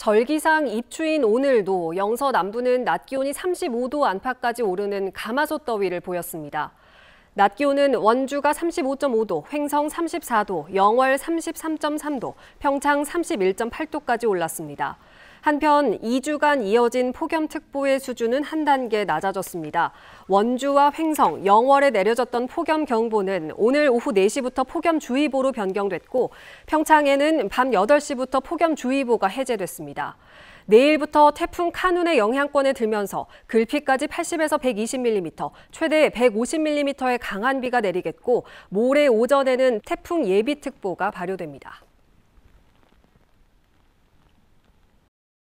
절기상 입추인 오늘도 영서 남부는 낮 기온이 35도 안팎까지 오르는 가마솥 더위를 보였습니다. 낮 기온은 원주가 35.5도, 횡성 34도, 영월 33.3도, 평창 31.8도까지 올랐습니다. 한편 2주간 이어진 폭염특보의 수준은 한 단계 낮아졌습니다. 원주와 횡성, 영월에 내려졌던 폭염경보는 오늘 오후 4시부터 폭염주의보로 변경됐고 평창에는 밤 8시부터 폭염주의보가 해제됐습니다. 내일부터 태풍 카눈의 영향권에 들면서 글피까지 80에서 120mm, 최대 150mm의 강한 비가 내리겠고 모레 오전에는 태풍 예비특보가 발효됩니다.